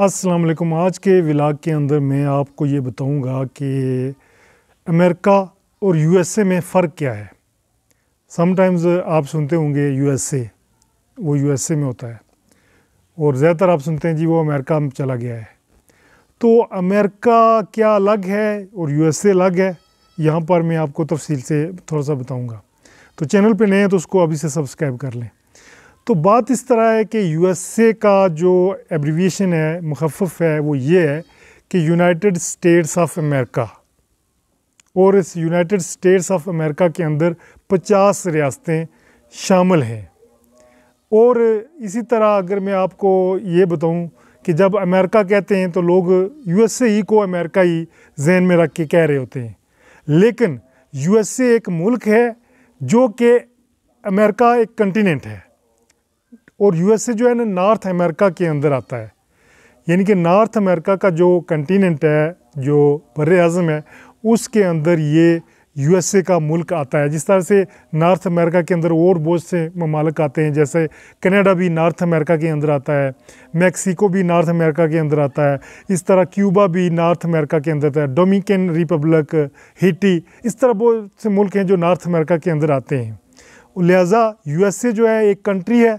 वालेकुम आज के विलाग के अंदर मैं आपको ये बताऊंगा कि अमेरिका और यूएसए में फ़र्क क्या है समटाइम्स आप सुनते होंगे यूएसए वो यूएसए में होता है और ज़्यादातर आप सुनते हैं जी वो अमेरिका में चला गया है तो अमेरिका क्या अलग है और यूएसए अलग है यहाँ पर मैं आपको तफसील से थोड़ा सा बताऊँगा तो चैनल पर नए हैं तो उसको अभी से सब्सक्राइब कर लें तो बात इस तरह है कि यूएसए का जो एब्रीविएशन है मुखफ़ है वो ये है कि यूनाइटेड स्टेट्स ऑफ अमेरिका और इस यूनाइटेड स्टेट्स ऑफ अमेरिका के अंदर 50 रियासतें शामिल हैं और इसी तरह अगर मैं आपको ये बताऊं कि जब अमेरिका कहते हैं तो लोग यूएसए ही को अमेरिका ही जहन में रख के कह रहे होते हैं लेकिन यूएसए एक मुल्क है जो कि अमेरिका एक कंटिनेंट है और यूएसए जो है ना नॉर्थ अमेरिका के अंदर आता है यानी कि नॉर्थ अमेरिका का जो कंटिनेंट है जो बर अज़म है उसके अंदर ये यूएसए का मुल्क आता है जिस तरह से नॉर्थ अमेरिका के अंदर और बहुत से ममालक आते हैं जैसे कनाडा भी नॉर्थ अमेरिका के अंदर आता है मैक्सिको भी नॉर्थ अमेरिका के अंदर आता है इस तरह क्यूबा भी नॉर्थ अमेरिका के अंदर आता है डोमिकन रिपब्लिक हिटी इस तरह बहुत से मुल्क हैं जो नॉर्थ अमेरिका के अंदर आते हैं लिहाजा ए जो है एक कंट्री है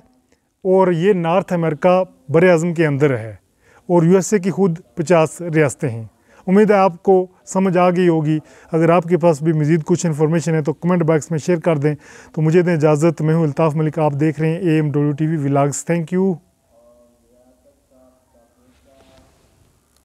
और ये नॉर्थ अमेरिका बर अज़म के अंदर है और यूएसए की खुद पचास रियासतें हैं उम्मीद है आपको समझ आ गई होगी अगर आपके पास भी मज़ीद कुछ इन्फॉर्मेशन है तो कमेंट बॉक्स में शेयर कर दें तो मुझे दें इजाज़त मैं हूँ अल्ताफ़ मलिक आप देख रहे हैं A M W T V vlogs thank you